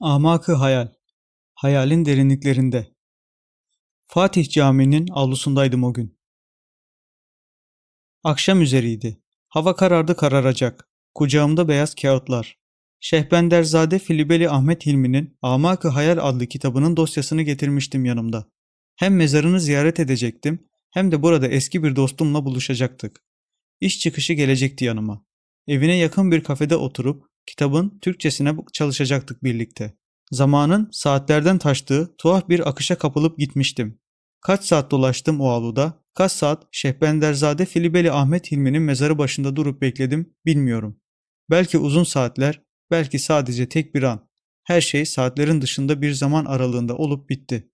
Amakı hayal. Hayalin derinliklerinde. Fatih Camii'nin avlusundaydım o gün. Akşam üzeriydi. Hava karardı kararacak. Kucağımda beyaz kağıtlar. Şehbenderzade Filibeli Ahmet Hilmi'nin Amakı Hayal adlı kitabının dosyasını getirmiştim yanımda. Hem mezarını ziyaret edecektim hem de burada eski bir dostumla buluşacaktık. İş çıkışı gelecekti yanıma. Evine yakın bir kafede oturup kitabın Türkçesine çalışacaktık birlikte. Zamanın saatlerden taştığı tuhaf bir akışa kapılıp gitmiştim. Kaç saat dolaştım o aluda, kaç saat Şehbenderzade Filibeli Ahmet Hilmi'nin mezarı başında durup bekledim bilmiyorum. Belki uzun saatler, belki sadece tek bir an. Her şey saatlerin dışında bir zaman aralığında olup bitti.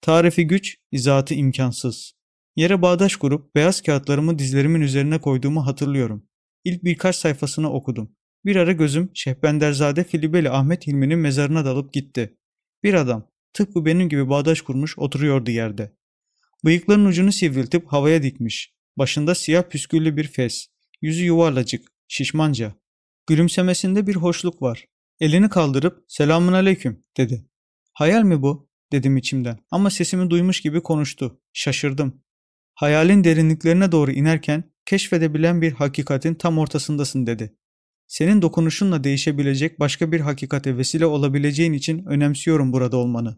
Tarifi güç, izahatı imkansız. Yere bağdaş kurup beyaz kağıtlarımı dizlerimin üzerine koyduğumu hatırlıyorum. İlk birkaç sayfasını okudum. Bir ara gözüm Şehbenderzade Filibeli Ahmet Hilmi'nin mezarına dalıp gitti. Bir adam, tıpkı benim gibi bağdaş kurmuş oturuyordu yerde. Bıyıkların ucunu sivriltip havaya dikmiş. Başında siyah püsküllü bir fes. Yüzü yuvarlacık, şişmanca. Gülümsemesinde bir hoşluk var. Elini kaldırıp selamun aleyküm dedi. Hayal mi bu? dedim içimden ama sesimi duymuş gibi konuştu. Şaşırdım. Hayalin derinliklerine doğru inerken keşfedebilen bir hakikatin tam ortasındasın dedi. Senin dokunuşunla değişebilecek başka bir hakikate vesile olabileceğin için önemsiyorum burada olmanı.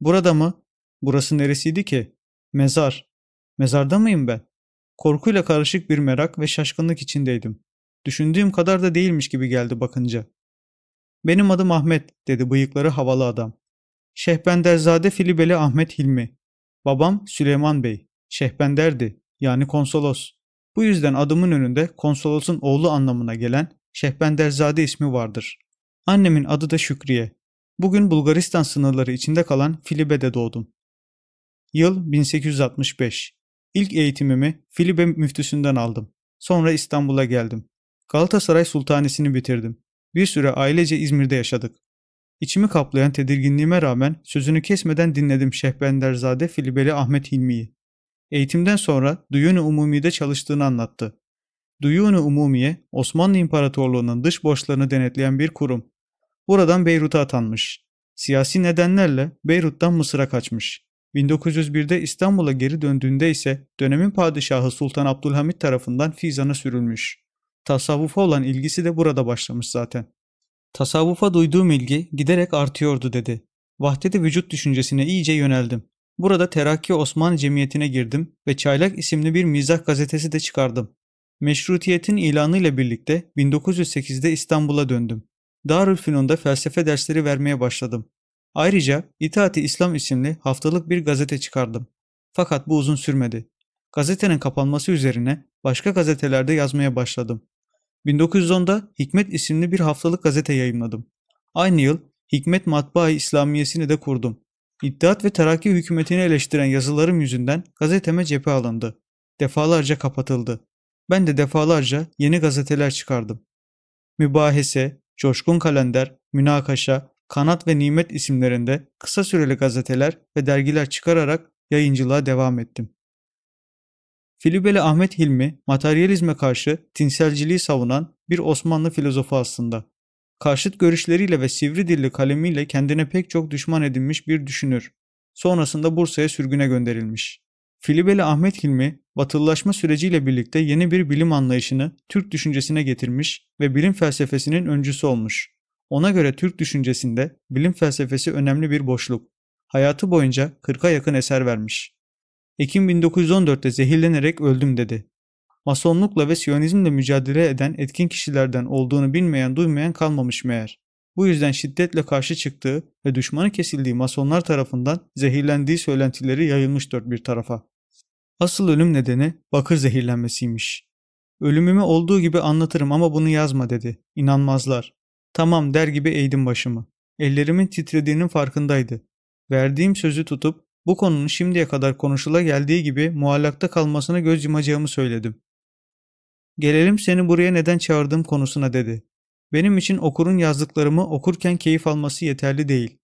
Burada mı? Burası neresiydi ki? Mezar. Mezarda mıyım ben? Korkuyla karışık bir merak ve şaşkınlık içindeydim. Düşündüğüm kadar da değilmiş gibi geldi bakınca. Benim adım Ahmet dedi bıyıkları havalı adam. Şehbenderzade Filibeli Ahmet Hilmi. Babam Süleyman Bey. Şehbenderdi yani konsolos. Bu yüzden adımın önünde konsolosun oğlu anlamına gelen Şehbenderzade ismi vardır. Annemin adı da Şükriye. Bugün Bulgaristan sınırları içinde kalan Filibe'de doğdum. Yıl 1865. İlk eğitimimi Filibe müftüsünden aldım. Sonra İstanbul'a geldim. Galatasaray Sultanesi'ni bitirdim. Bir süre ailece İzmir'de yaşadık. İçimi kaplayan tedirginliğime rağmen sözünü kesmeden dinledim Şehbenderzade Filibeli Ahmet Hilmi'yi. Eğitimden sonra Duyun-i Umumi'de çalıştığını anlattı. Duyun-u Umumiye, Osmanlı İmparatorluğu'nun dış borçlarını denetleyen bir kurum. Buradan Beyrut'a atanmış. Siyasi nedenlerle Beyrut'tan Mısır'a kaçmış. 1901'de İstanbul'a geri döndüğünde ise dönemin padişahı Sultan Abdülhamit tarafından Fizan'a sürülmüş. Tasavvufa olan ilgisi de burada başlamış zaten. Tasavvufa duyduğum ilgi giderek artıyordu dedi. Vahdeti vücut düşüncesine iyice yöneldim. Burada Terakki Osmanlı Cemiyeti'ne girdim ve Çaylak isimli bir mizah gazetesi de çıkardım. Meşrutiyetin ilanı ile birlikte 1908'de İstanbul'a döndüm. Darülfünun'da felsefe dersleri vermeye başladım. Ayrıca İtaati İslam isimli haftalık bir gazete çıkardım. Fakat bu uzun sürmedi. Gazetenin kapanması üzerine başka gazetelerde yazmaya başladım. 1910'da Hikmet isimli bir haftalık gazete yayımladım. Aynı yıl Hikmet Matbaa-i İslamiyesini de kurdum. İttihat ve Terakki hükümetini eleştiren yazılarım yüzünden gazeteme cephe alındı. Defalarca kapatıldı. Ben de defalarca yeni gazeteler çıkardım. Mübahese, Coşkun Kalender, Münakaşa, Kanat ve Nimet isimlerinde kısa süreli gazeteler ve dergiler çıkararak yayıncılığa devam ettim. Filibeli Ahmet Hilmi, materyalizme karşı tinselciliği savunan bir Osmanlı filozofu aslında. Karşıt görüşleriyle ve sivri dilli kalemiyle kendine pek çok düşman edinmiş bir düşünür. Sonrasında Bursa'ya sürgüne gönderilmiş. Filibeli Ahmet Hilmi, batılılaşma süreciyle birlikte yeni bir bilim anlayışını Türk düşüncesine getirmiş ve bilim felsefesinin öncüsü olmuş. Ona göre Türk düşüncesinde bilim felsefesi önemli bir boşluk. Hayatı boyunca 40'a yakın eser vermiş. Ekim 1914'te zehirlenerek öldüm dedi. Masonlukla ve Siyonizmle mücadele eden etkin kişilerden olduğunu bilmeyen duymayan kalmamış meğer. Bu yüzden şiddetle karşı çıktığı ve düşmanı kesildiği masonlar tarafından zehirlendiği söylentileri yayılmış dört bir tarafa. Asıl ölüm nedeni bakır zehirlenmesiymiş. Ölümümü olduğu gibi anlatırım ama bunu yazma dedi. İnanmazlar. Tamam der gibi eğdim başımı. Ellerimin titrediğinin farkındaydı. Verdiğim sözü tutup bu konunun şimdiye kadar konuşula geldiği gibi muallakta kalmasına göz yumacağımı söyledim. Gelelim seni buraya neden çağırdığım konusuna dedi. Benim için okurun yazdıklarımı okurken keyif alması yeterli değil.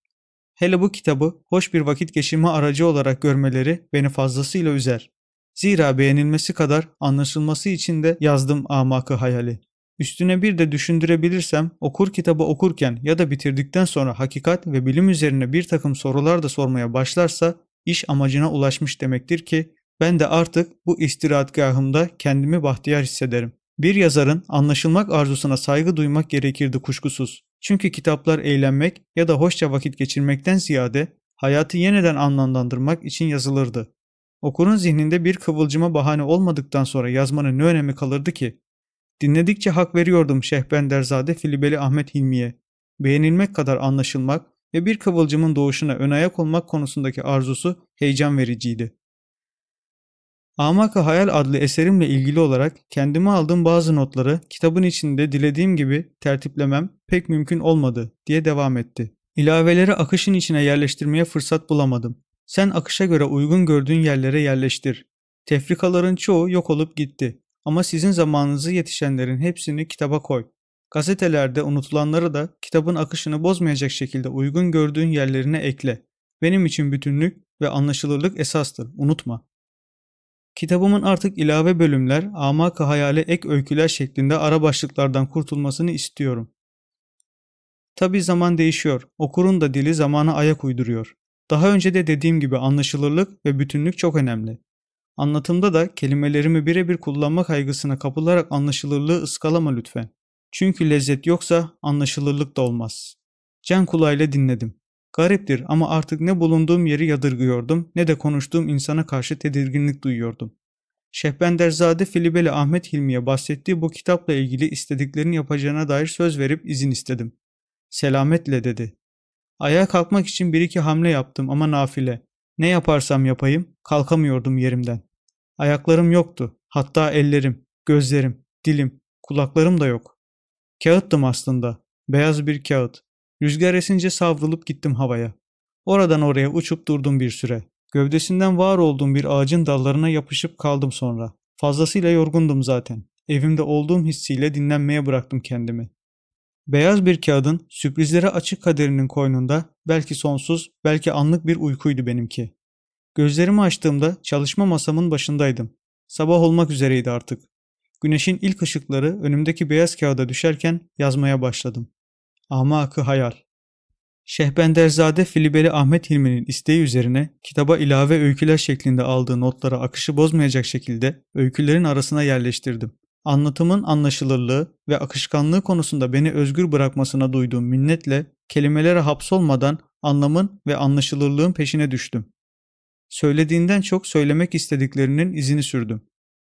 Hele bu kitabı hoş bir vakit geçirme aracı olarak görmeleri beni fazlasıyla üzer. Zira beğenilmesi kadar anlaşılması için de yazdım amakı hayali. Üstüne bir de düşündürebilirsem okur kitabı okurken ya da bitirdikten sonra hakikat ve bilim üzerine bir takım sorular da sormaya başlarsa iş amacına ulaşmış demektir ki ben de artık bu istirahatgahımda kendimi bahtiyar hissederim. Bir yazarın anlaşılmak arzusuna saygı duymak gerekirdi kuşkusuz. Çünkü kitaplar eğlenmek ya da hoşça vakit geçirmekten ziyade hayatı yeniden anlamlandırmak için yazılırdı. Okurun zihninde bir kıvılcıma bahane olmadıktan sonra yazmanın ne önemi kalırdı ki? Dinledikçe hak veriyordum Şehbenderzade Filibeli Ahmet Hilmi'ye. Beğenilmek kadar anlaşılmak ve bir kıvılcımın doğuşuna ön ayak olmak konusundaki arzusu heyecan vericiydi. Amaka Hayal adlı eserimle ilgili olarak kendime aldığım bazı notları kitabın içinde dilediğim gibi tertiplemem pek mümkün olmadı diye devam etti. İlaveleri akışın içine yerleştirmeye fırsat bulamadım. Sen akışa göre uygun gördüğün yerlere yerleştir. Tefrikaların çoğu yok olup gitti ama sizin zamanınızı yetişenlerin hepsini kitaba koy. Gazetelerde unutulanları da kitabın akışını bozmayacak şekilde uygun gördüğün yerlerine ekle. Benim için bütünlük ve anlaşılırlık esastır, unutma. Kitabımın artık ilave bölümler, amaka hayale ek öyküler şeklinde ara başlıklardan kurtulmasını istiyorum. Tabi zaman değişiyor, okurun da dili zamana ayak uyduruyor. Daha önce de dediğim gibi anlaşılırlık ve bütünlük çok önemli. Anlatımda da kelimelerimi birebir kullanma kaygısına kapılarak anlaşılırlığı ıskalama lütfen. Çünkü lezzet yoksa anlaşılırlık da olmaz. Can kulağıyla dinledim. Gariptir ama artık ne bulunduğum yeri yadırgıyordum ne de konuştuğum insana karşı tedirginlik duyuyordum. Şehbenderzade Filibeli Ahmet Hilmi'ye bahsettiği bu kitapla ilgili istediklerini yapacağına dair söz verip izin istedim. Selametle dedi. Ayağa kalkmak için bir iki hamle yaptım ama nafile. Ne yaparsam yapayım kalkamıyordum yerimden. Ayaklarım yoktu. Hatta ellerim, gözlerim, dilim, kulaklarım da yok. Kağıttım aslında. Beyaz bir kağıt. Rüzgar esince savrulup gittim havaya. Oradan oraya uçup durdum bir süre. Gövdesinden var olduğum bir ağacın dallarına yapışıp kaldım sonra. Fazlasıyla yorgundum zaten. Evimde olduğum hissiyle dinlenmeye bıraktım kendimi. Beyaz bir kağıdın sürprizlere açık kaderinin koynunda belki sonsuz, belki anlık bir uykuydu benimki. Gözlerimi açtığımda çalışma masamın başındaydım. Sabah olmak üzereydi artık. Güneşin ilk ışıkları önümdeki beyaz kağıda düşerken yazmaya başladım. akı hayal. Şehbenderzade Filibeli Ahmet Hilmi'nin isteği üzerine kitaba ilave öyküler şeklinde aldığı notlara akışı bozmayacak şekilde öykülerin arasına yerleştirdim anlatımın anlaşılırlığı ve akışkanlığı konusunda beni özgür bırakmasına duyduğum minnetle kelimelere hapsolmadan anlamın ve anlaşılırlığın peşine düştüm. Söylediğinden çok söylemek istediklerinin izini sürdüm.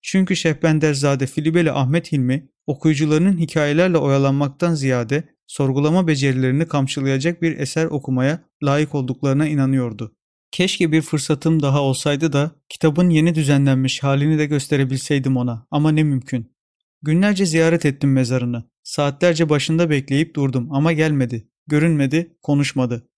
Çünkü Şehbenderzade Filibeli Ahmet Hilmi okuyucularının hikayelerle oyalanmaktan ziyade sorgulama becerilerini kamçılayacak bir eser okumaya layık olduklarına inanıyordu. Keşke bir fırsatım daha olsaydı da kitabın yeni düzenlenmiş halini de gösterebilseydim ona ama ne mümkün. Günlerce ziyaret ettim mezarını. Saatlerce başında bekleyip durdum ama gelmedi. Görünmedi, konuşmadı.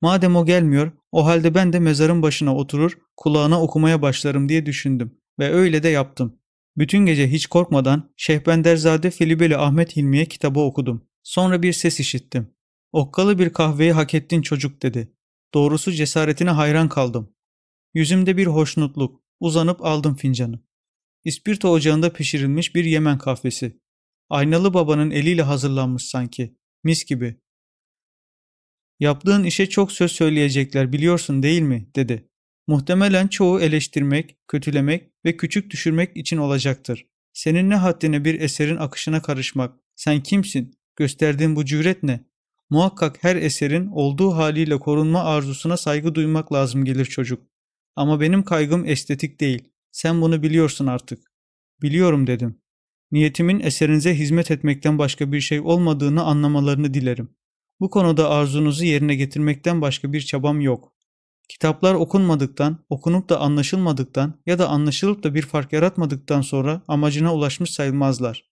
Madem o gelmiyor, o halde ben de mezarın başına oturur, kulağına okumaya başlarım diye düşündüm ve öyle de yaptım. Bütün gece hiç korkmadan Şehbenderzade Filibeli Ahmet Hilmi'ye kitabı okudum. Sonra bir ses işittim. Okkalı bir kahveyi hak ettin çocuk dedi. Doğrusu cesaretine hayran kaldım. Yüzümde bir hoşnutluk. Uzanıp aldım fincanı. İspirto ocağında pişirilmiş bir Yemen kahvesi. Aynalı babanın eliyle hazırlanmış sanki. Mis gibi. Yaptığın işe çok söz söyleyecekler biliyorsun değil mi? dedi. Muhtemelen çoğu eleştirmek, kötülemek ve küçük düşürmek için olacaktır. Senin ne haddine bir eserin akışına karışmak, sen kimsin, gösterdiğin bu cüret ne? Muhakkak her eserin olduğu haliyle korunma arzusuna saygı duymak lazım gelir çocuk. Ama benim kaygım estetik değil. Sen bunu biliyorsun artık. Biliyorum dedim. Niyetimin eserinize hizmet etmekten başka bir şey olmadığını anlamalarını dilerim. Bu konuda arzunuzu yerine getirmekten başka bir çabam yok. Kitaplar okunmadıktan, okunup da anlaşılmadıktan ya da anlaşılıp da bir fark yaratmadıktan sonra amacına ulaşmış sayılmazlar.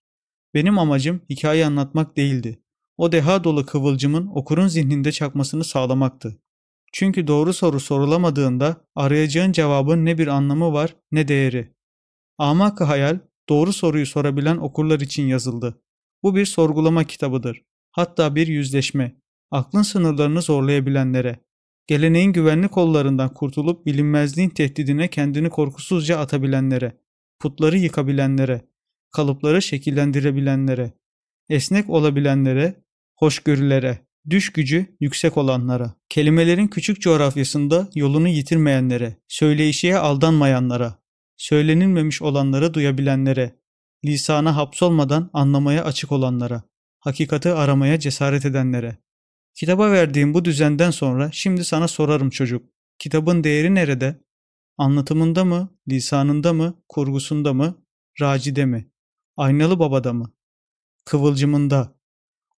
Benim amacım hikaye anlatmak değildi. O deha dolu kıvılcımın okurun zihninde çakmasını sağlamaktı. Çünkü doğru soru sorulamadığında arayacağın cevabın ne bir anlamı var ne değeri. Amak Hayal doğru soruyu sorabilen okurlar için yazıldı. Bu bir sorgulama kitabıdır. Hatta bir yüzleşme. Aklın sınırlarını zorlayabilenlere. Geleneğin güvenli kollarından kurtulup bilinmezliğin tehdidine kendini korkusuzca atabilenlere. Putları yıkabilenlere. Kalıpları şekillendirebilenlere. Esnek olabilenlere. Hoşgörülere. Düş gücü yüksek olanlara, kelimelerin küçük coğrafyasında yolunu yitirmeyenlere, söyleyişiye aldanmayanlara, söylenilmemiş olanları duyabilenlere, lisana hapsolmadan anlamaya açık olanlara, hakikati aramaya cesaret edenlere. Kitaba verdiğim bu düzenden sonra şimdi sana sorarım çocuk. Kitabın değeri nerede? Anlatımında mı, lisanında mı, kurgusunda mı, racide mi? Aynalı babada mı? Kıvılcımında,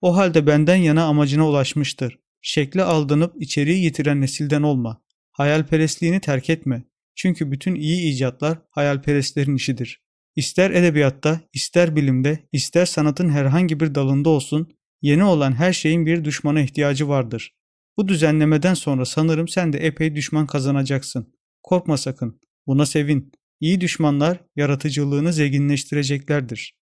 o halde benden yana amacına ulaşmıştır. Şekli aldanıp içeriği yitiren nesilden olma. Hayalperestliğini terk etme. Çünkü bütün iyi icatlar hayalperestlerin işidir. İster edebiyatta, ister bilimde, ister sanatın herhangi bir dalında olsun, yeni olan her şeyin bir düşmana ihtiyacı vardır. Bu düzenlemeden sonra sanırım sen de epey düşman kazanacaksın. Korkma sakın. Buna sevin. İyi düşmanlar yaratıcılığını zenginleştireceklerdir.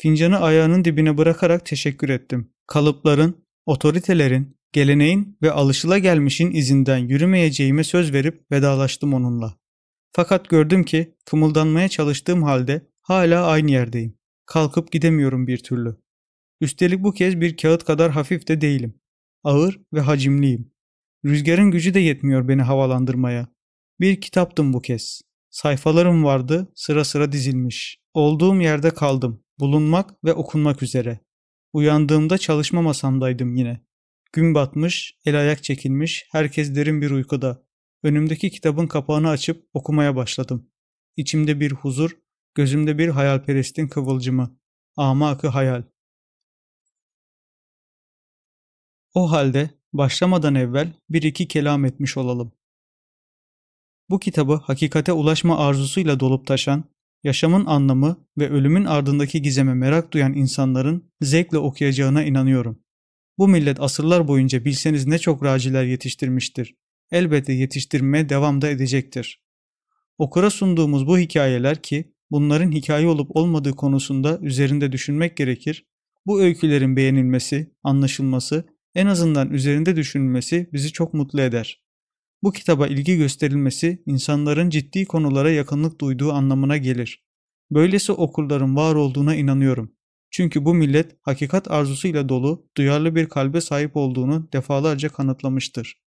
Fincanı ayağının dibine bırakarak teşekkür ettim. Kalıpların, otoritelerin, geleneğin ve alışıla gelmişin izinden yürümeyeceğime söz verip vedalaştım onunla. Fakat gördüm ki kımıldanmaya çalıştığım halde hala aynı yerdeyim. Kalkıp gidemiyorum bir türlü. Üstelik bu kez bir kağıt kadar hafif de değilim. Ağır ve hacimliyim. Rüzgarın gücü de yetmiyor beni havalandırmaya. Bir kitaptım bu kez. Sayfalarım vardı, sıra sıra dizilmiş. Olduğum yerde kaldım bulunmak ve okunmak üzere. Uyandığımda çalışma masamdaydım yine. Gün batmış, el ayak çekilmiş, herkes derin bir uykuda. Önümdeki kitabın kapağını açıp okumaya başladım. İçimde bir huzur, gözümde bir hayalperestin kıvılcımı. Ama akı hayal. O halde başlamadan evvel bir iki kelam etmiş olalım. Bu kitabı hakikate ulaşma arzusuyla dolup taşan, yaşamın anlamı ve ölümün ardındaki gizeme merak duyan insanların zevkle okuyacağına inanıyorum. Bu millet asırlar boyunca bilseniz ne çok raciler yetiştirmiştir. Elbette yetiştirmeye devam da edecektir. Okura sunduğumuz bu hikayeler ki bunların hikaye olup olmadığı konusunda üzerinde düşünmek gerekir. Bu öykülerin beğenilmesi, anlaşılması, en azından üzerinde düşünülmesi bizi çok mutlu eder. Bu kitaba ilgi gösterilmesi insanların ciddi konulara yakınlık duyduğu anlamına gelir. Böylesi okurların var olduğuna inanıyorum. Çünkü bu millet hakikat arzusuyla dolu, duyarlı bir kalbe sahip olduğunu defalarca kanıtlamıştır.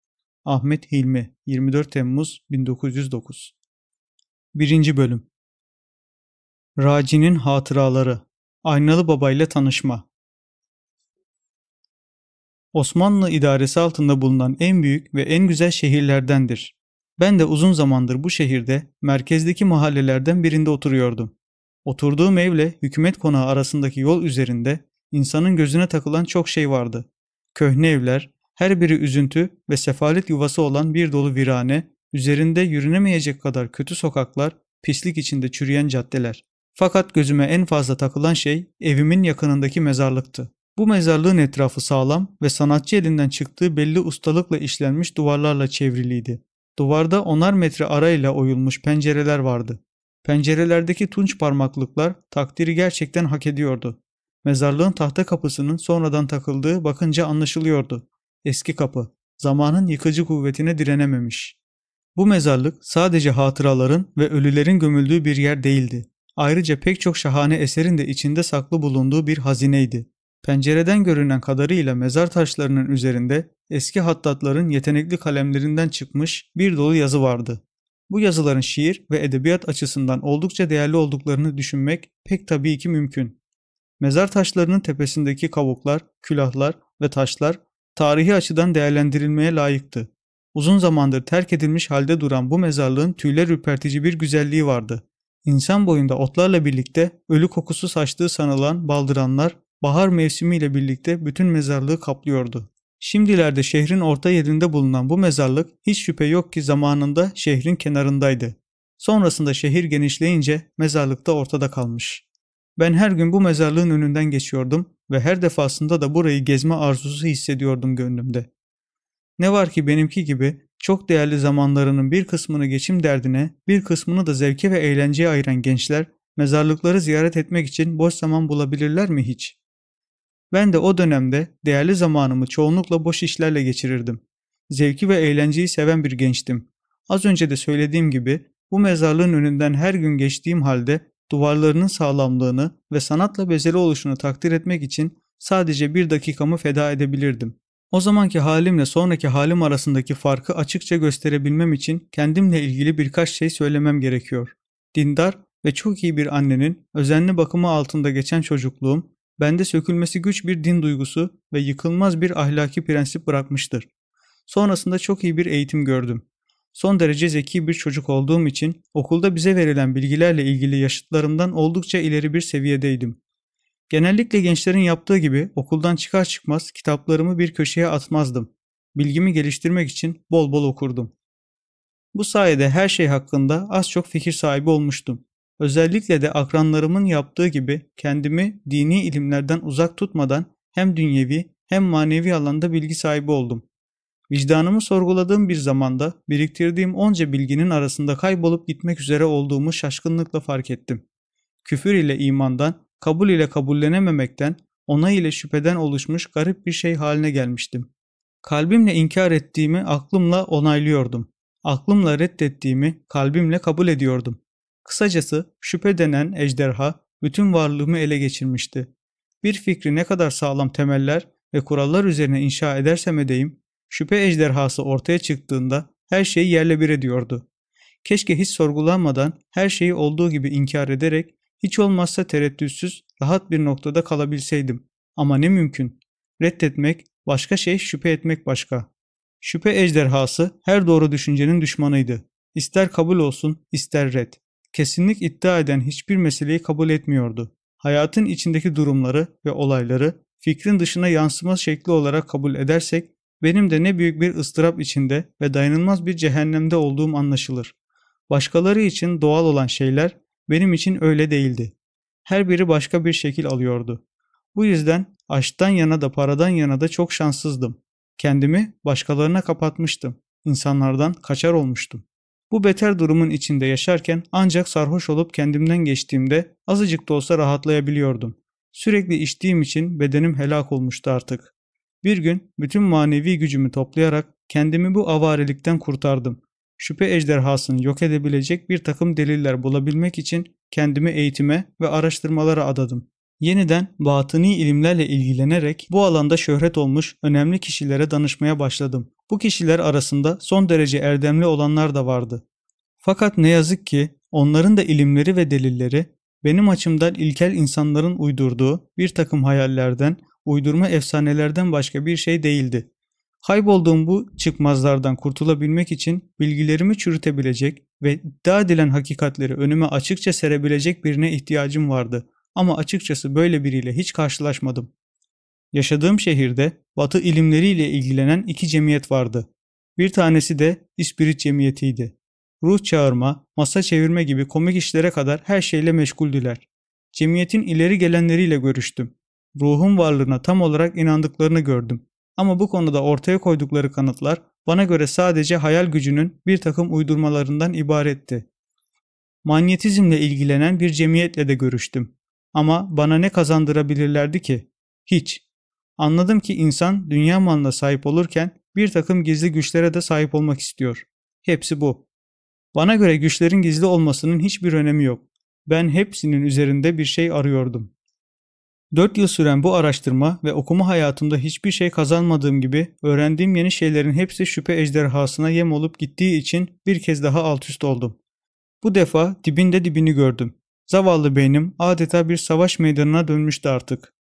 Ahmet Hilmi 24 Temmuz 1909 1. Bölüm Raci'nin Hatıraları Aynalı Baba ile Tanışma Osmanlı idaresi altında bulunan en büyük ve en güzel şehirlerdendir. Ben de uzun zamandır bu şehirde merkezdeki mahallelerden birinde oturuyordum. Oturduğum evle hükümet konağı arasındaki yol üzerinde insanın gözüne takılan çok şey vardı. Köhne evler, her biri üzüntü ve sefalet yuvası olan bir dolu virane, üzerinde yürünemeyecek kadar kötü sokaklar, pislik içinde çürüyen caddeler. Fakat gözüme en fazla takılan şey evimin yakınındaki mezarlıktı. Bu mezarlığın etrafı sağlam ve sanatçı elinden çıktığı belli ustalıkla işlenmiş duvarlarla çevriliydi. Duvarda onar metre arayla oyulmuş pencereler vardı. Pencerelerdeki tunç parmaklıklar takdiri gerçekten hak ediyordu. Mezarlığın tahta kapısının sonradan takıldığı bakınca anlaşılıyordu. Eski kapı, zamanın yıkıcı kuvvetine direnememiş. Bu mezarlık sadece hatıraların ve ölülerin gömüldüğü bir yer değildi. Ayrıca pek çok şahane eserin de içinde saklı bulunduğu bir hazineydi. Pencereden görünen kadarıyla mezar taşlarının üzerinde eski hattatların yetenekli kalemlerinden çıkmış bir dolu yazı vardı. Bu yazıların şiir ve edebiyat açısından oldukça değerli olduklarını düşünmek pek tabii ki mümkün. Mezar taşlarının tepesindeki kabuklar, külahlar ve taşlar tarihi açıdan değerlendirilmeye layıktı. Uzun zamandır terk edilmiş halde duran bu mezarlığın tüyler ürpertici bir güzelliği vardı. İnsan boyunda otlarla birlikte ölü kokusu saçtığı sanılan baldıranlar bahar mevsimiyle birlikte bütün mezarlığı kaplıyordu. Şimdilerde şehrin orta yerinde bulunan bu mezarlık hiç şüphe yok ki zamanında şehrin kenarındaydı. Sonrasında şehir genişleyince mezarlık da ortada kalmış. Ben her gün bu mezarlığın önünden geçiyordum ve her defasında da burayı gezme arzusu hissediyordum gönlümde. Ne var ki benimki gibi çok değerli zamanlarının bir kısmını geçim derdine, bir kısmını da zevke ve eğlenceye ayıran gençler mezarlıkları ziyaret etmek için boş zaman bulabilirler mi hiç? Ben de o dönemde değerli zamanımı çoğunlukla boş işlerle geçirirdim. Zevki ve eğlenceyi seven bir gençtim. Az önce de söylediğim gibi bu mezarlığın önünden her gün geçtiğim halde duvarlarının sağlamlığını ve sanatla bezeli oluşunu takdir etmek için sadece bir dakikamı feda edebilirdim. O zamanki halimle sonraki halim arasındaki farkı açıkça gösterebilmem için kendimle ilgili birkaç şey söylemem gerekiyor. Dindar ve çok iyi bir annenin özenli bakımı altında geçen çocukluğum bende sökülmesi güç bir din duygusu ve yıkılmaz bir ahlaki prensip bırakmıştır. Sonrasında çok iyi bir eğitim gördüm. Son derece zeki bir çocuk olduğum için okulda bize verilen bilgilerle ilgili yaşıtlarımdan oldukça ileri bir seviyedeydim. Genellikle gençlerin yaptığı gibi okuldan çıkar çıkmaz kitaplarımı bir köşeye atmazdım. Bilgimi geliştirmek için bol bol okurdum. Bu sayede her şey hakkında az çok fikir sahibi olmuştum. Özellikle de akranlarımın yaptığı gibi kendimi dini ilimlerden uzak tutmadan hem dünyevi hem manevi alanda bilgi sahibi oldum. Vicdanımı sorguladığım bir zamanda biriktirdiğim onca bilginin arasında kaybolup gitmek üzere olduğumu şaşkınlıkla fark ettim. Küfür ile imandan, kabul ile kabullenememekten, onay ile şüpheden oluşmuş garip bir şey haline gelmiştim. Kalbimle inkar ettiğimi aklımla onaylıyordum. Aklımla reddettiğimi kalbimle kabul ediyordum. Kısacası şüphe denen ejderha bütün varlığımı ele geçirmişti. Bir fikri ne kadar sağlam temeller ve kurallar üzerine inşa edersem edeyim, şüphe ejderhası ortaya çıktığında her şeyi yerle bir ediyordu. Keşke hiç sorgulanmadan her şeyi olduğu gibi inkar ederek hiç olmazsa tereddütsüz rahat bir noktada kalabilseydim. Ama ne mümkün. Reddetmek başka şey, şüphe etmek başka. Şüphe ejderhası her doğru düşüncenin düşmanıydı. İster kabul olsun, ister red kesinlik iddia eden hiçbir meseleyi kabul etmiyordu. Hayatın içindeki durumları ve olayları fikrin dışına yansıma şekli olarak kabul edersek benim de ne büyük bir ıstırap içinde ve dayanılmaz bir cehennemde olduğum anlaşılır. Başkaları için doğal olan şeyler benim için öyle değildi. Her biri başka bir şekil alıyordu. Bu yüzden açtan yana da paradan yana da çok şanssızdım. Kendimi başkalarına kapatmıştım. İnsanlardan kaçar olmuştum. Bu beter durumun içinde yaşarken ancak sarhoş olup kendimden geçtiğimde azıcık da olsa rahatlayabiliyordum. Sürekli içtiğim için bedenim helak olmuştu artık. Bir gün bütün manevi gücümü toplayarak kendimi bu avarelikten kurtardım. Şüphe ejderhasını yok edebilecek bir takım deliller bulabilmek için kendimi eğitime ve araştırmalara adadım. Yeniden batıni ilimlerle ilgilenerek bu alanda şöhret olmuş önemli kişilere danışmaya başladım. Bu kişiler arasında son derece erdemli olanlar da vardı. Fakat ne yazık ki onların da ilimleri ve delilleri benim açımdan ilkel insanların uydurduğu bir takım hayallerden, uydurma efsanelerden başka bir şey değildi. Kaybolduğum bu çıkmazlardan kurtulabilmek için bilgilerimi çürütebilecek ve iddia edilen hakikatleri önüme açıkça serebilecek birine ihtiyacım vardı. Ama açıkçası böyle biriyle hiç karşılaşmadım. Yaşadığım şehirde Batı ilimleriyle ilgilenen iki cemiyet vardı. Bir tanesi de İspirit cemiyetiydi. Ruh çağırma, masa çevirme gibi komik işlere kadar her şeyle meşguldüler. Cemiyetin ileri gelenleriyle görüştüm. Ruhun varlığına tam olarak inandıklarını gördüm. Ama bu konuda ortaya koydukları kanıtlar bana göre sadece hayal gücünün bir takım uydurmalarından ibaretti. Manyetizmle ilgilenen bir cemiyetle de görüştüm. Ama bana ne kazandırabilirlerdi ki? Hiç. Anladım ki insan dünya malına sahip olurken bir takım gizli güçlere de sahip olmak istiyor. Hepsi bu. Bana göre güçlerin gizli olmasının hiçbir önemi yok. Ben hepsinin üzerinde bir şey arıyordum. 4 yıl süren bu araştırma ve okuma hayatımda hiçbir şey kazanmadığım gibi öğrendiğim yeni şeylerin hepsi şüphe ejderhasına yem olup gittiği için bir kez daha alt üst oldum. Bu defa dibinde dibini gördüm. Zavallı beynim adeta bir savaş meydanına dönmüştü artık.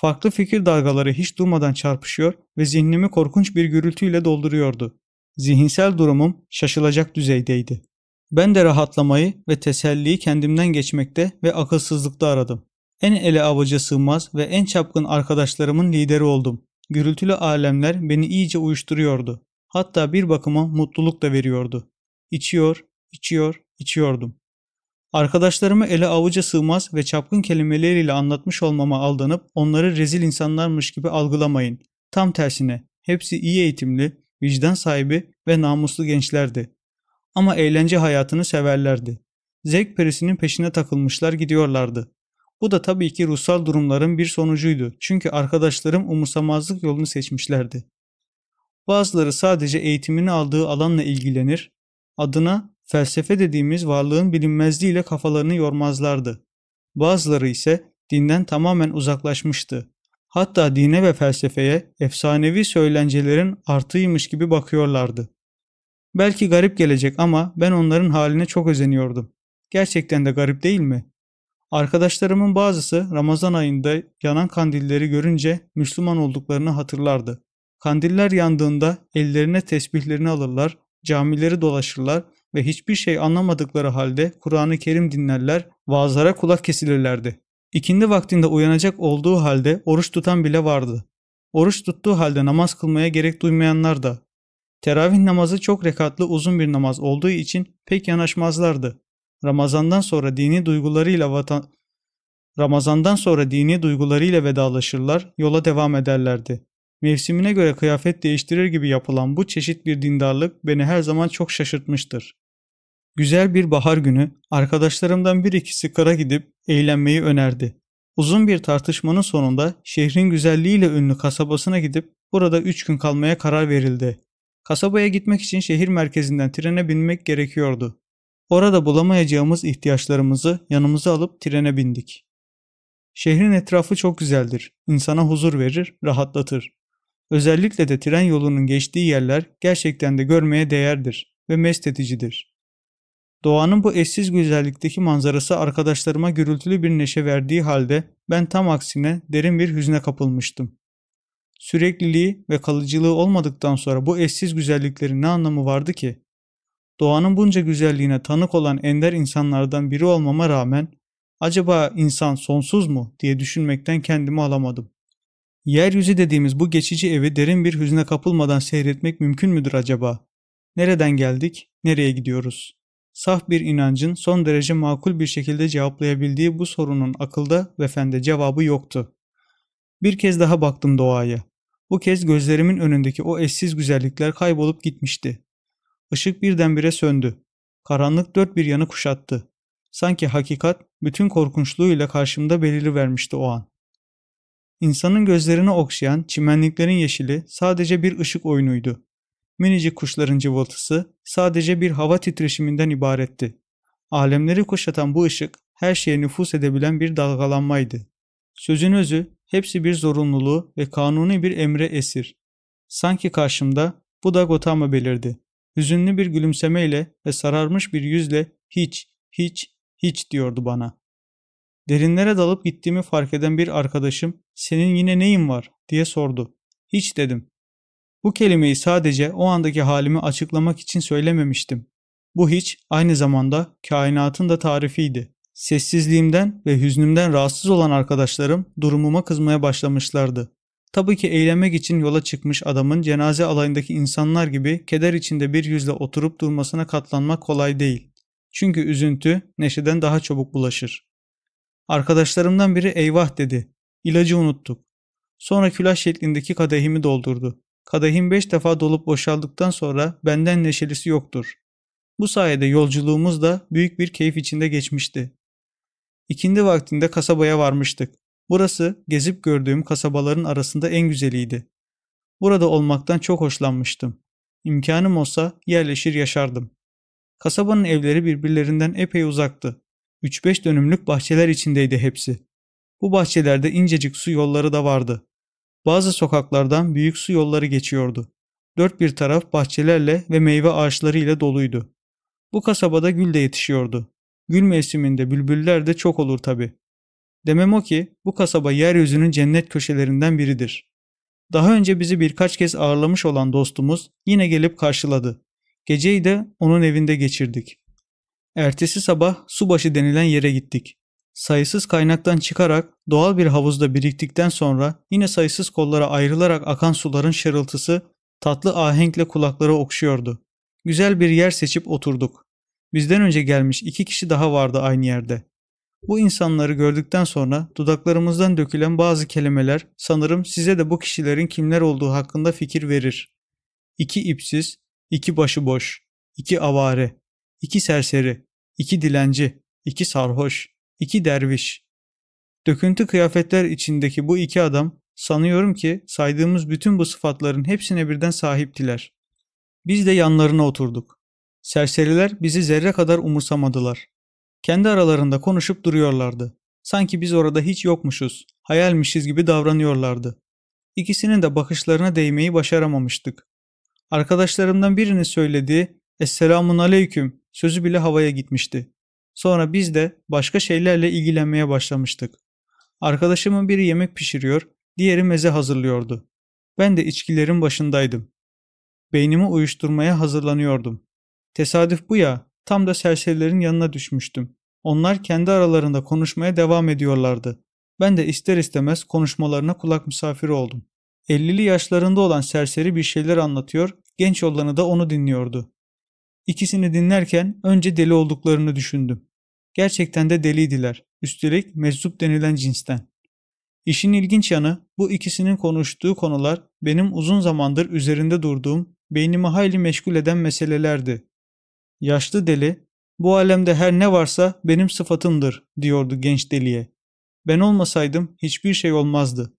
Farklı fikir dalgaları hiç durmadan çarpışıyor ve zihnimi korkunç bir gürültüyle dolduruyordu. Zihinsel durumum şaşılacak düzeydeydi. Ben de rahatlamayı ve teselliyi kendimden geçmekte ve akılsızlıkta aradım. En ele avuca sığmaz ve en çapkın arkadaşlarımın lideri oldum. Gürültülü alemler beni iyice uyuşturuyordu. Hatta bir bakıma mutluluk da veriyordu. İçiyor, içiyor, içiyordum. Arkadaşlarımı ele avuca sığmaz ve çapkın kelimeleriyle anlatmış olmama aldanıp onları rezil insanlarmış gibi algılamayın. Tam tersine hepsi iyi eğitimli, vicdan sahibi ve namuslu gençlerdi. Ama eğlence hayatını severlerdi. Zevk perisinin peşine takılmışlar gidiyorlardı. Bu da tabii ki ruhsal durumların bir sonucuydu. Çünkü arkadaşlarım umursamazlık yolunu seçmişlerdi. Bazıları sadece eğitimini aldığı alanla ilgilenir, adına felsefe dediğimiz varlığın bilinmezliğiyle kafalarını yormazlardı. Bazıları ise dinden tamamen uzaklaşmıştı. Hatta dine ve felsefeye efsanevi söylencelerin artıymış gibi bakıyorlardı. Belki garip gelecek ama ben onların haline çok özeniyordum. Gerçekten de garip değil mi? Arkadaşlarımın bazısı Ramazan ayında yanan kandilleri görünce Müslüman olduklarını hatırlardı. Kandiller yandığında ellerine tesbihlerini alırlar, camileri dolaşırlar ve hiçbir şey anlamadıkları halde Kur'an-ı Kerim dinlerler, vaazlara kulak kesilirlerdi. İkindi vaktinde uyanacak olduğu halde oruç tutan bile vardı. Oruç tuttuğu halde namaz kılmaya gerek duymayanlar da. Teravih namazı çok rekatlı uzun bir namaz olduğu için pek yanaşmazlardı. Ramazandan sonra dini duygularıyla vatan Ramazandan sonra dini duygularıyla vedalaşırlar, yola devam ederlerdi. Mevsimine göre kıyafet değiştirir gibi yapılan bu çeşit bir dindarlık beni her zaman çok şaşırtmıştır. Güzel bir bahar günü arkadaşlarımdan bir ikisi kara gidip eğlenmeyi önerdi. Uzun bir tartışmanın sonunda şehrin güzelliğiyle ünlü kasabasına gidip burada 3 gün kalmaya karar verildi. Kasabaya gitmek için şehir merkezinden trene binmek gerekiyordu. Orada bulamayacağımız ihtiyaçlarımızı yanımıza alıp trene bindik. Şehrin etrafı çok güzeldir. İnsana huzur verir, rahatlatır. Özellikle de tren yolunun geçtiği yerler gerçekten de görmeye değerdir ve mest edicidir. Doğanın bu eşsiz güzellikteki manzarası arkadaşlarıma gürültülü bir neşe verdiği halde ben tam aksine derin bir hüzne kapılmıştım. Sürekliliği ve kalıcılığı olmadıktan sonra bu eşsiz güzelliklerin ne anlamı vardı ki? Doğanın bunca güzelliğine tanık olan ender insanlardan biri olmama rağmen acaba insan sonsuz mu diye düşünmekten kendimi alamadım. Yeryüzü dediğimiz bu geçici evi derin bir hüzne kapılmadan seyretmek mümkün müdür acaba? Nereden geldik, nereye gidiyoruz?'' saf bir inancın son derece makul bir şekilde cevaplayabildiği bu sorunun akılda ve fende cevabı yoktu. Bir kez daha baktım doğaya. Bu kez gözlerimin önündeki o eşsiz güzellikler kaybolup gitmişti. Işık birdenbire söndü. Karanlık dört bir yanı kuşattı. Sanki hakikat bütün korkunçluğuyla karşımda belirli vermişti o an. İnsanın gözlerini okşayan çimenliklerin yeşili sadece bir ışık oyunuydu minicik kuşların cıvıltısı sadece bir hava titreşiminden ibaretti. Alemleri kuşatan bu ışık her şeye nüfus edebilen bir dalgalanmaydı. Sözün özü hepsi bir zorunluluğu ve kanuni bir emre esir. Sanki karşımda bu da Gotama belirdi. Hüzünlü bir gülümsemeyle ve sararmış bir yüzle hiç, hiç, hiç diyordu bana. Derinlere dalıp gittiğimi fark eden bir arkadaşım senin yine neyin var diye sordu. Hiç dedim. Bu kelimeyi sadece o andaki halimi açıklamak için söylememiştim. Bu hiç aynı zamanda kainatın da tarifiydi. Sessizliğimden ve hüznümden rahatsız olan arkadaşlarım durumuma kızmaya başlamışlardı. Tabii ki eğlenmek için yola çıkmış adamın cenaze alayındaki insanlar gibi keder içinde bir yüzle oturup durmasına katlanmak kolay değil. Çünkü üzüntü neşeden daha çabuk bulaşır. Arkadaşlarımdan biri eyvah dedi. İlacı unuttuk. Sonra külah şeklindeki kadehimi doldurdu. Kadahim beş defa dolup boşaldıktan sonra benden neşelisi yoktur. Bu sayede yolculuğumuz da büyük bir keyif içinde geçmişti. İkindi vaktinde kasabaya varmıştık. Burası gezip gördüğüm kasabaların arasında en güzeliydi. Burada olmaktan çok hoşlanmıştım. İmkanım olsa yerleşir yaşardım. Kasabanın evleri birbirlerinden epey uzaktı. 3-5 dönümlük bahçeler içindeydi hepsi. Bu bahçelerde incecik su yolları da vardı. Bazı sokaklardan büyük su yolları geçiyordu. Dört bir taraf bahçelerle ve meyve ağaçlarıyla doluydu. Bu kasabada gül de yetişiyordu. Gül mevsiminde bülbüller de çok olur tabi. Demem o ki bu kasaba yeryüzünün cennet köşelerinden biridir. Daha önce bizi birkaç kez ağırlamış olan dostumuz yine gelip karşıladı. Geceyi de onun evinde geçirdik. Ertesi sabah Subaşı denilen yere gittik sayısız kaynaktan çıkarak doğal bir havuzda biriktikten sonra yine sayısız kollara ayrılarak akan suların şırıltısı tatlı ahenkle kulakları okşuyordu. Güzel bir yer seçip oturduk. Bizden önce gelmiş iki kişi daha vardı aynı yerde. Bu insanları gördükten sonra dudaklarımızdan dökülen bazı kelimeler sanırım size de bu kişilerin kimler olduğu hakkında fikir verir. İki ipsiz, iki başıboş, iki avare, iki serseri, iki dilenci, iki sarhoş, iki derviş. Döküntü kıyafetler içindeki bu iki adam sanıyorum ki saydığımız bütün bu sıfatların hepsine birden sahiptiler. Biz de yanlarına oturduk. Serseriler bizi zerre kadar umursamadılar. Kendi aralarında konuşup duruyorlardı. Sanki biz orada hiç yokmuşuz, hayalmişiz gibi davranıyorlardı. İkisinin de bakışlarına değmeyi başaramamıştık. Arkadaşlarımdan birinin söylediği Esselamun Aleyküm sözü bile havaya gitmişti. Sonra biz de başka şeylerle ilgilenmeye başlamıştık. Arkadaşımın biri yemek pişiriyor, diğeri meze hazırlıyordu. Ben de içkilerin başındaydım. Beynimi uyuşturmaya hazırlanıyordum. Tesadüf bu ya, tam da serserilerin yanına düşmüştüm. Onlar kendi aralarında konuşmaya devam ediyorlardı. Ben de ister istemez konuşmalarına kulak misafiri oldum. 50'li yaşlarında olan serseri bir şeyler anlatıyor, genç olanı da onu dinliyordu. İkisini dinlerken önce deli olduklarını düşündüm. Gerçekten de deliydiler. Üstelik meczup denilen cinsten. İşin ilginç yanı bu ikisinin konuştuğu konular benim uzun zamandır üzerinde durduğum, beynimi hayli meşgul eden meselelerdi. Yaşlı deli, bu alemde her ne varsa benim sıfatımdır diyordu genç deliye. Ben olmasaydım hiçbir şey olmazdı.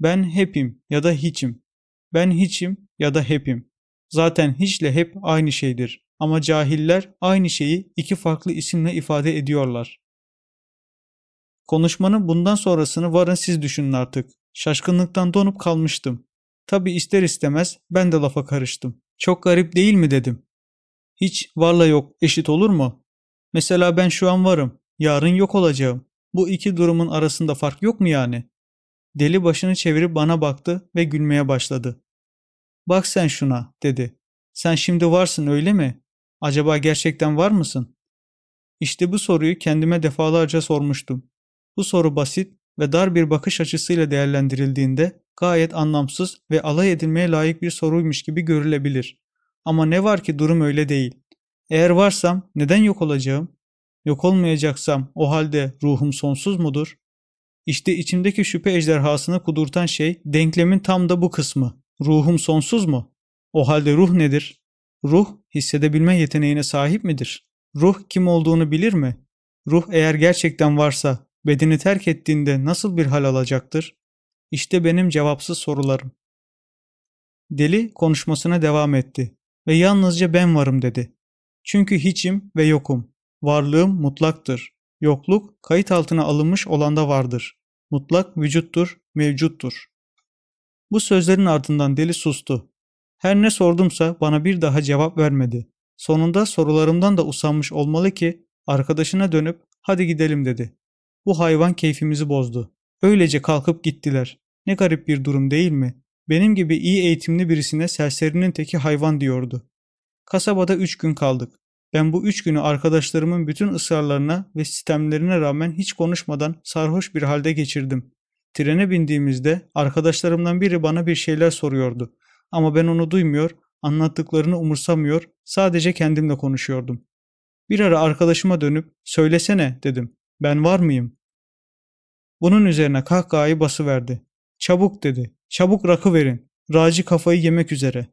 Ben hepim ya da hiçim. Ben hiçim ya da hepim zaten hiçle hep aynı şeydir. Ama cahiller aynı şeyi iki farklı isimle ifade ediyorlar. Konuşmanın bundan sonrasını varın siz düşünün artık. Şaşkınlıktan donup kalmıştım. Tabi ister istemez ben de lafa karıştım. Çok garip değil mi dedim. Hiç varla yok eşit olur mu? Mesela ben şu an varım. Yarın yok olacağım. Bu iki durumun arasında fark yok mu yani? Deli başını çevirip bana baktı ve gülmeye başladı. Bak sen şuna dedi. Sen şimdi varsın öyle mi? Acaba gerçekten var mısın? İşte bu soruyu kendime defalarca sormuştum. Bu soru basit ve dar bir bakış açısıyla değerlendirildiğinde gayet anlamsız ve alay edilmeye layık bir soruymuş gibi görülebilir. Ama ne var ki durum öyle değil. Eğer varsam neden yok olacağım? Yok olmayacaksam o halde ruhum sonsuz mudur? İşte içimdeki şüphe ejderhasını kudurtan şey denklemin tam da bu kısmı. Ruhum sonsuz mu? O halde ruh nedir? Ruh hissedebilme yeteneğine sahip midir? Ruh kim olduğunu bilir mi? Ruh eğer gerçekten varsa bedeni terk ettiğinde nasıl bir hal alacaktır? İşte benim cevapsız sorularım. Deli konuşmasına devam etti ve yalnızca ben varım dedi. Çünkü hiçim ve yokum. Varlığım mutlaktır. Yokluk kayıt altına alınmış olanda vardır. Mutlak vücuttur, mevcuttur. Bu sözlerin ardından deli sustu. Her ne sordumsa bana bir daha cevap vermedi. Sonunda sorularımdan da usanmış olmalı ki arkadaşına dönüp hadi gidelim dedi. Bu hayvan keyfimizi bozdu. Öylece kalkıp gittiler. Ne garip bir durum değil mi? Benim gibi iyi eğitimli birisine serserinin teki hayvan diyordu. Kasabada üç gün kaldık. Ben bu üç günü arkadaşlarımın bütün ısrarlarına ve sistemlerine rağmen hiç konuşmadan sarhoş bir halde geçirdim. Trene bindiğimizde arkadaşlarımdan biri bana bir şeyler soruyordu. Ama ben onu duymuyor, anlattıklarını umursamıyor, sadece kendimle konuşuyordum. Bir ara arkadaşıma dönüp söylesene dedim. Ben var mıyım? Bunun üzerine kahkahayı basıverdi. Çabuk dedi. Çabuk rakı verin. Raci kafayı yemek üzere.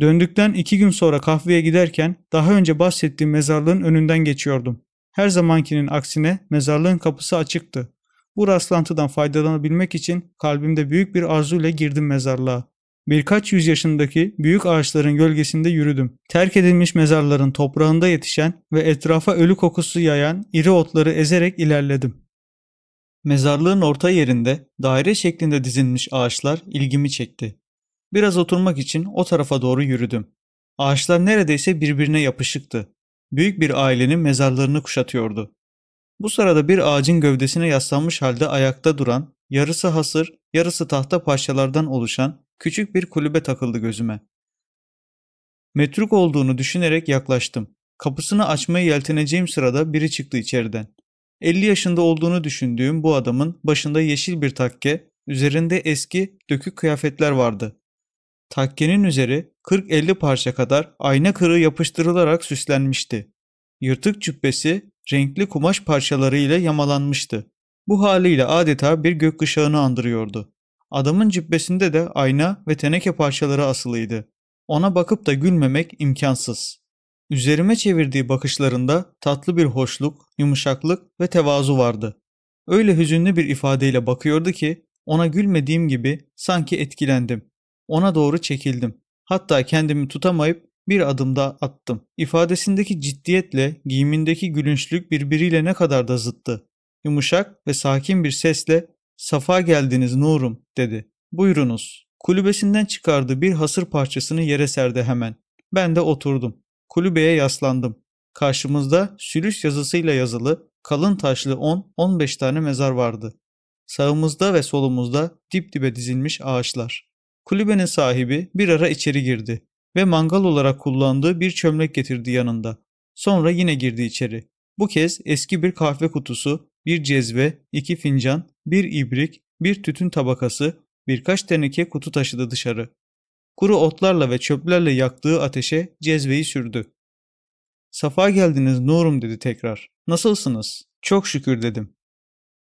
Döndükten iki gün sonra kahveye giderken daha önce bahsettiğim mezarlığın önünden geçiyordum. Her zamankinin aksine mezarlığın kapısı açıktı. Bu rastlantıdan faydalanabilmek için kalbimde büyük bir arzuyla girdim mezarlığa. Birkaç yüz yaşındaki büyük ağaçların gölgesinde yürüdüm. Terk edilmiş mezarların toprağında yetişen ve etrafa ölü kokusu yayan iri otları ezerek ilerledim. Mezarlığın orta yerinde daire şeklinde dizilmiş ağaçlar ilgimi çekti. Biraz oturmak için o tarafa doğru yürüdüm. Ağaçlar neredeyse birbirine yapışıktı. Büyük bir ailenin mezarlarını kuşatıyordu. Bu sırada bir ağacın gövdesine yaslanmış halde ayakta duran, yarısı hasır, yarısı tahta parçalardan oluşan küçük bir kulübe takıldı gözüme. Metruk olduğunu düşünerek yaklaştım. Kapısını açmaya yelteneceğim sırada biri çıktı içeriden. 50 yaşında olduğunu düşündüğüm bu adamın başında yeşil bir takke, üzerinde eski, dökük kıyafetler vardı. Takkenin üzeri 40-50 parça kadar ayna kırığı yapıştırılarak süslenmişti. Yırtık cübbesi renkli kumaş parçalarıyla yamalanmıştı. Bu haliyle adeta bir gökkuşağını andırıyordu. Adamın cübbesinde de ayna ve teneke parçaları asılıydı. Ona bakıp da gülmemek imkansız. Üzerime çevirdiği bakışlarında tatlı bir hoşluk, yumuşaklık ve tevazu vardı. Öyle hüzünlü bir ifadeyle bakıyordu ki ona gülmediğim gibi sanki etkilendim. Ona doğru çekildim. Hatta kendimi tutamayıp bir adım da attım. İfadesindeki ciddiyetle giyimindeki gülünçlük birbiriyle ne kadar da zıttı. Yumuşak ve sakin bir sesle "Safa geldiniz Nurum." dedi. "Buyurunuz." Kulübesinden çıkardığı bir hasır parçasını yere serdi hemen. Ben de oturdum. Kulübeye yaslandım. Karşımızda sülüs yazısıyla yazılı kalın taşlı 10-15 tane mezar vardı. Sağımızda ve solumuzda dip dibe dizilmiş ağaçlar. Kulübenin sahibi bir ara içeri girdi ve mangal olarak kullandığı bir çömlek getirdi yanında. Sonra yine girdi içeri. Bu kez eski bir kahve kutusu, bir cezve, iki fincan, bir ibrik, bir tütün tabakası, birkaç teneke kutu taşıdı dışarı. Kuru otlarla ve çöplerle yaktığı ateşe cezveyi sürdü. Safa geldiniz Nurum dedi tekrar. Nasılsınız? Çok şükür dedim.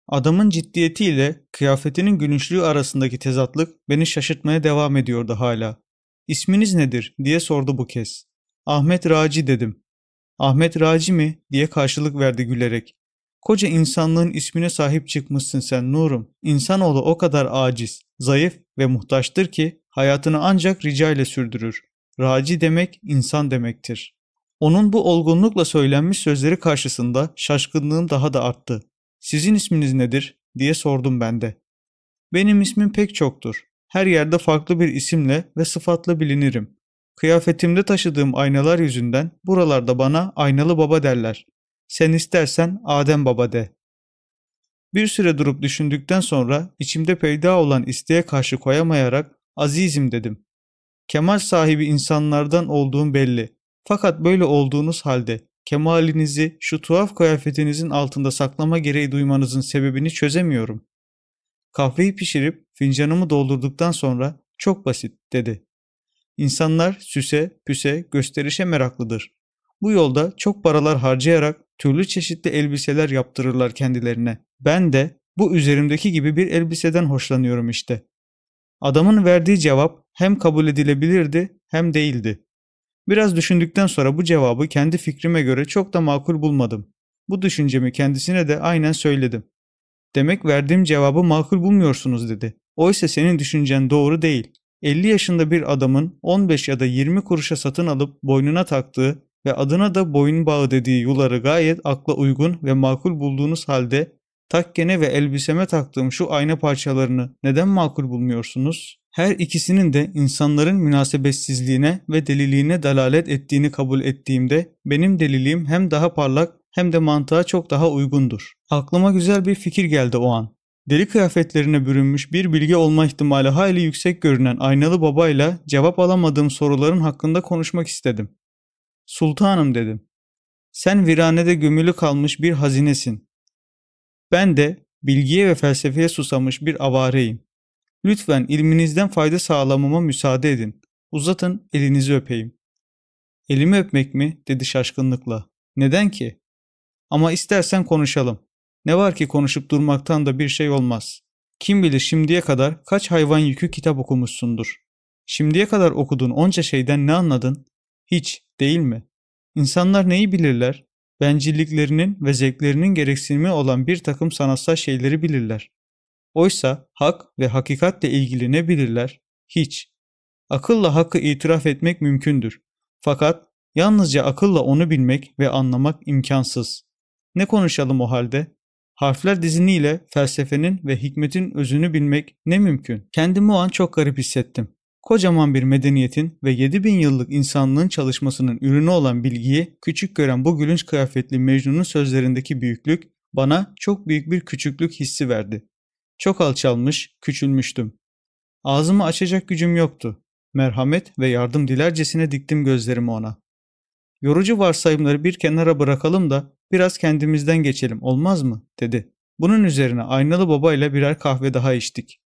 Adamın ciddiyetiyle kıyafetinin gülünçlüğü arasındaki tezatlık beni şaşırtmaya devam ediyordu hala. İsminiz nedir diye sordu bu kez. Ahmet Raci dedim. Ahmet Raci mi diye karşılık verdi gülerek. Koca insanlığın ismine sahip çıkmışsın sen Nurum. İnsanoğlu o kadar aciz, zayıf ve muhtaçtır ki hayatını ancak rica ile sürdürür. Raci demek insan demektir. Onun bu olgunlukla söylenmiş sözleri karşısında şaşkınlığım daha da arttı. Sizin isminiz nedir diye sordum ben de. Benim ismim pek çoktur. Her yerde farklı bir isimle ve sıfatla bilinirim. Kıyafetimde taşıdığım aynalar yüzünden buralarda bana aynalı baba derler. Sen istersen Adem baba de. Bir süre durup düşündükten sonra içimde peyda olan isteğe karşı koyamayarak azizim dedim. Kemal sahibi insanlardan olduğum belli. Fakat böyle olduğunuz halde kemalinizi şu tuhaf kıyafetinizin altında saklama gereği duymanızın sebebini çözemiyorum. Kahveyi pişirip Fincanımı doldurduktan sonra çok basit dedi. İnsanlar süse, püse, gösterişe meraklıdır. Bu yolda çok paralar harcayarak türlü çeşitli elbiseler yaptırırlar kendilerine. Ben de bu üzerimdeki gibi bir elbiseden hoşlanıyorum işte. Adamın verdiği cevap hem kabul edilebilirdi hem değildi. Biraz düşündükten sonra bu cevabı kendi fikrime göre çok da makul bulmadım. Bu düşüncemi kendisine de aynen söyledim. Demek verdiğim cevabı makul bulmuyorsunuz dedi. Oysa senin düşüncen doğru değil. 50 yaşında bir adamın 15 ya da 20 kuruşa satın alıp boynuna taktığı ve adına da boyun bağı dediği yuları gayet akla uygun ve makul bulduğunuz halde takkene ve elbiseme taktığım şu ayna parçalarını neden makul bulmuyorsunuz? Her ikisinin de insanların münasebetsizliğine ve deliliğine dalalet ettiğini kabul ettiğimde benim deliliğim hem daha parlak hem de mantığa çok daha uygundur. Aklıma güzel bir fikir geldi o an. Deri kıyafetlerine bürünmüş bir bilge olma ihtimali hayli yüksek görünen aynalı babayla cevap alamadığım soruların hakkında konuşmak istedim. Sultanım dedim. Sen viranede gömülü kalmış bir hazinesin. Ben de bilgiye ve felsefeye susamış bir avareyim. Lütfen ilminizden fayda sağlamama müsaade edin. Uzatın elinizi öpeyim. Elimi öpmek mi? dedi şaşkınlıkla. Neden ki? Ama istersen konuşalım. Ne var ki konuşup durmaktan da bir şey olmaz. Kim bilir şimdiye kadar kaç hayvan yükü kitap okumuşsundur. Şimdiye kadar okuduğun onca şeyden ne anladın? Hiç, değil mi? İnsanlar neyi bilirler? Bencilliklerinin ve zevklerinin gereksinimi olan bir takım sanatsal şeyleri bilirler. Oysa hak ve hakikatle ilgili ne bilirler? Hiç. Akılla hakkı itiraf etmek mümkündür. Fakat yalnızca akılla onu bilmek ve anlamak imkansız. Ne konuşalım o halde? Harfler diziniyle felsefenin ve hikmetin özünü bilmek ne mümkün. Kendimi o an çok garip hissettim. Kocaman bir medeniyetin ve 7000 yıllık insanlığın çalışmasının ürünü olan bilgiyi küçük gören bu gülünç kıyafetli Mecnun'un sözlerindeki büyüklük bana çok büyük bir küçüklük hissi verdi. Çok alçalmış, küçülmüştüm. Ağzımı açacak gücüm yoktu. Merhamet ve yardım dilercesine diktim gözlerimi ona. Yorucu varsayımları bir kenara bırakalım da Biraz kendimizden geçelim olmaz mı? dedi. Bunun üzerine aynalı babayla birer kahve daha içtik.